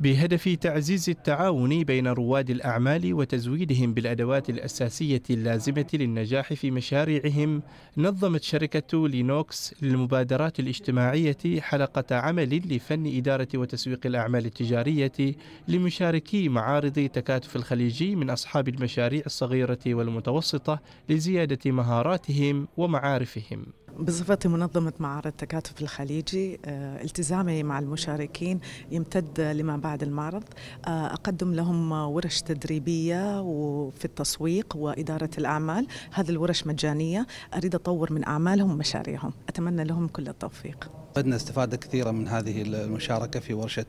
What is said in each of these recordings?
بهدف تعزيز التعاون بين رواد الأعمال وتزويدهم بالأدوات الأساسية اللازمة للنجاح في مشاريعهم نظمت شركة لينوكس للمبادرات الاجتماعية حلقة عمل لفن إدارة وتسويق الأعمال التجارية لمشاركي معارض تكاتف الخليجي من أصحاب المشاريع الصغيرة والمتوسطة لزيادة مهاراتهم ومعارفهم بصفتي منظمة معارض تكاتف الخليجي آه، التزامي مع المشاركين يمتد لما بعد المعرض آه، أقدم لهم ورش تدريبية وفي التسويق وإدارة الأعمال هذه الورش مجانية أريد أطور من أعمالهم ومشاريعهم أتمنى لهم كل التوفيق بدنا استفادة كثيرة من هذه المشاركة في ورشة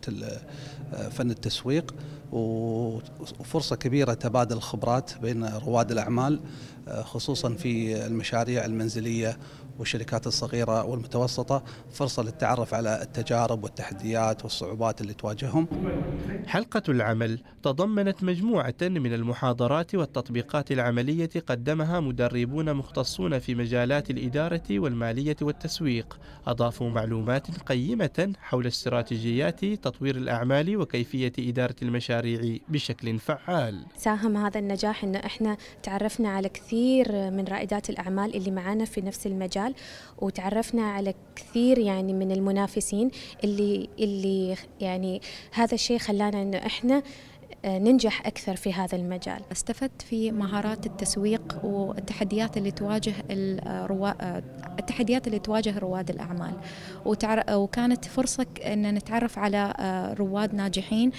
آه، فن التسويق وفرصة كبيرة تبادل الخبرات بين رواد الأعمال خصوصا في المشاريع المنزلية والشركات الصغيرة والمتوسطة فرصة للتعرف على التجارب والتحديات والصعوبات اللي تواجههم حلقة العمل تضمنت مجموعة من المحاضرات والتطبيقات العملية قدمها مدربون مختصون في مجالات الإدارة والمالية والتسويق أضافوا معلومات قيمة حول استراتيجيات تطوير الأعمال وكيفية إدارة المشاريع بشكل فعال ساهم هذا النجاح أن إحنا تعرفنا على كثير كثير من رائدات الأعمال اللي معانا في نفس المجال وتعرفنا على كثير يعني من المنافسين اللي اللي يعني هذا الشيء خلانا إنه إحنا آه، ننجح أكثر في هذا المجال استفدت في مهارات التسويق والتحديات اللي تواجه الروا... آه، آه، التحديات اللي تواجه رواد الأعمال وتعر... وكانت فرصة أن نتعرف على رواد ناجحين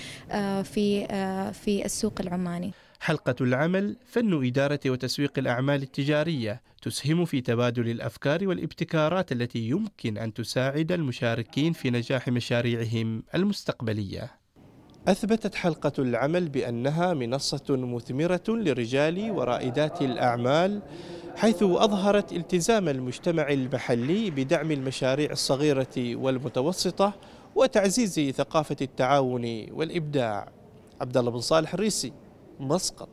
في في السوق العماني حلقة العمل فن إدارة وتسويق الأعمال التجارية تسهم في تبادل الأفكار والابتكارات التي يمكن أن تساعد المشاركين في نجاح مشاريعهم المستقبلية. أثبتت حلقة العمل بأنها منصة مثمرة لرجال ورائدات الأعمال حيث أظهرت التزام المجتمع المحلي بدعم المشاريع الصغيرة والمتوسطة وتعزيز ثقافة التعاون والإبداع. عبد الله بن صالح الريسي مسقط